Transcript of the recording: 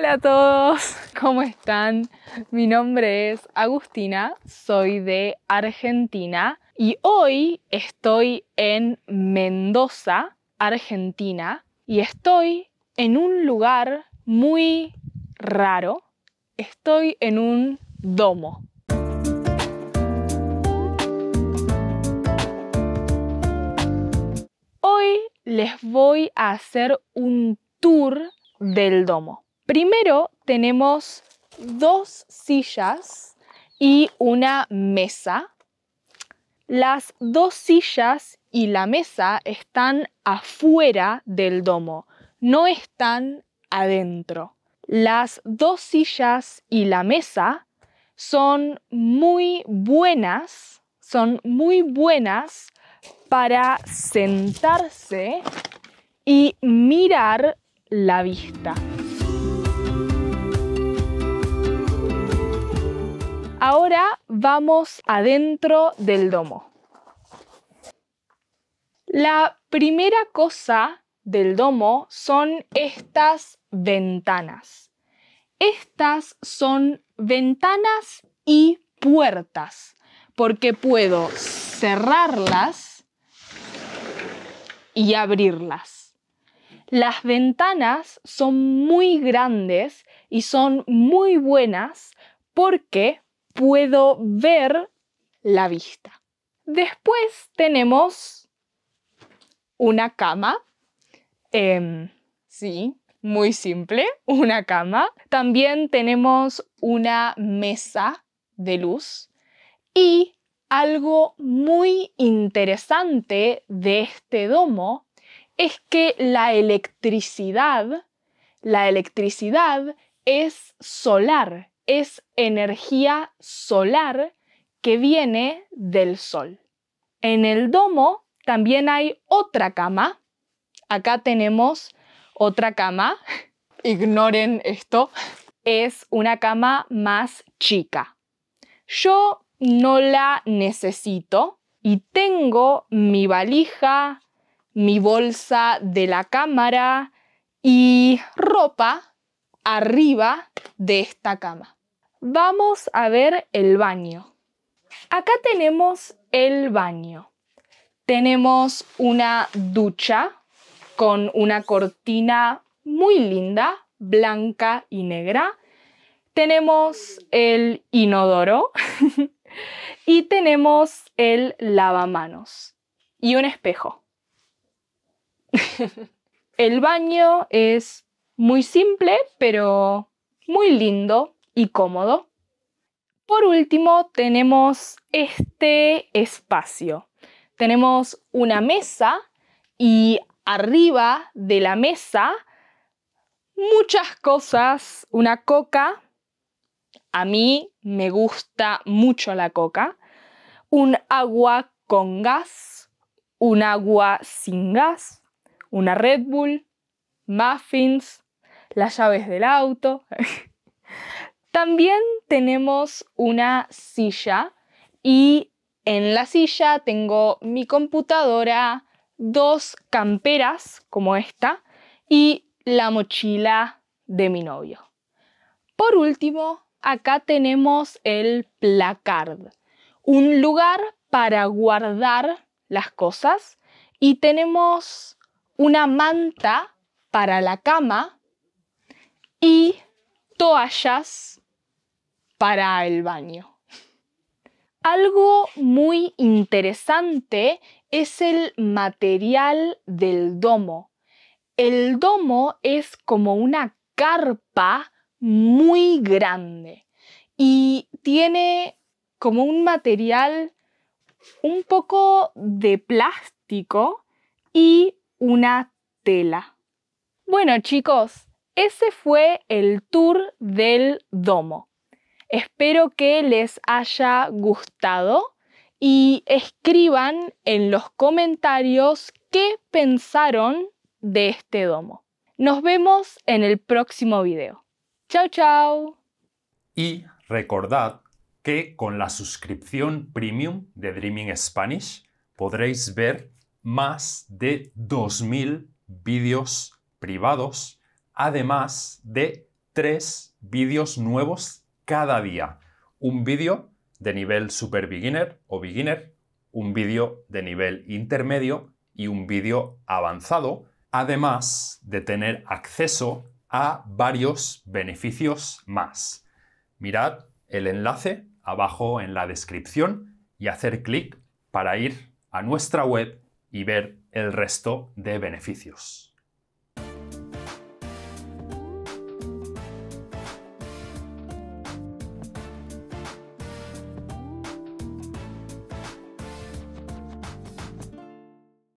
Hola a todos, ¿cómo están? Mi nombre es Agustina, soy de Argentina y hoy estoy en Mendoza, Argentina, y estoy en un lugar muy raro. Estoy en un domo. Hoy les voy a hacer un tour del domo. Primero tenemos dos sillas y una mesa. Las dos sillas y la mesa están afuera del domo, no están adentro. Las dos sillas y la mesa son muy buenas, son muy buenas para sentarse y mirar la vista. Ahora vamos adentro del domo. La primera cosa del domo son estas ventanas. Estas son ventanas y puertas, porque puedo cerrarlas y abrirlas. Las ventanas son muy grandes y son muy buenas porque puedo ver la vista. Después tenemos una cama. Em, sí, muy simple, una cama. También tenemos una mesa de luz y algo muy interesante de este domo es que la electricidad, la electricidad es solar es energía solar que viene del sol. En el domo también hay otra cama. Acá tenemos otra cama. Ignoren esto. Es una cama más chica. Yo no la necesito y tengo mi valija, mi bolsa de la cámara y ropa arriba de esta cama. Vamos a ver el baño. Acá tenemos el baño. Tenemos una ducha con una cortina muy linda, blanca y negra. Tenemos el inodoro y tenemos el lavamanos y un espejo. el baño es muy simple, pero muy lindo, y cómodo. Por último, tenemos este espacio. Tenemos una mesa y arriba de la mesa muchas cosas, una coca. A mí me gusta mucho la coca. Un agua con gas, un agua sin gas, una Red Bull, muffins, las llaves del auto. También tenemos una silla y en la silla tengo mi computadora, dos camperas como esta y la mochila de mi novio. Por último, acá tenemos el placard, un lugar para guardar las cosas y tenemos una manta para la cama y toallas para el baño. Algo muy interesante es el material del domo. El domo es como una carpa muy grande y tiene como un material un poco de plástico y una tela. Bueno chicos, ese fue el tour del domo. Espero que les haya gustado y escriban en los comentarios qué pensaron de este domo. Nos vemos en el próximo video. Chao, chao. Y recordad que con la suscripción premium de Dreaming Spanish podréis ver más de 2.000 vídeos privados, además de tres vídeos nuevos cada día un vídeo de nivel super beginner o beginner, un vídeo de nivel intermedio y un vídeo avanzado, además de tener acceso a varios beneficios más. Mirad el enlace abajo en la descripción y hacer clic para ir a nuestra web y ver el resto de beneficios.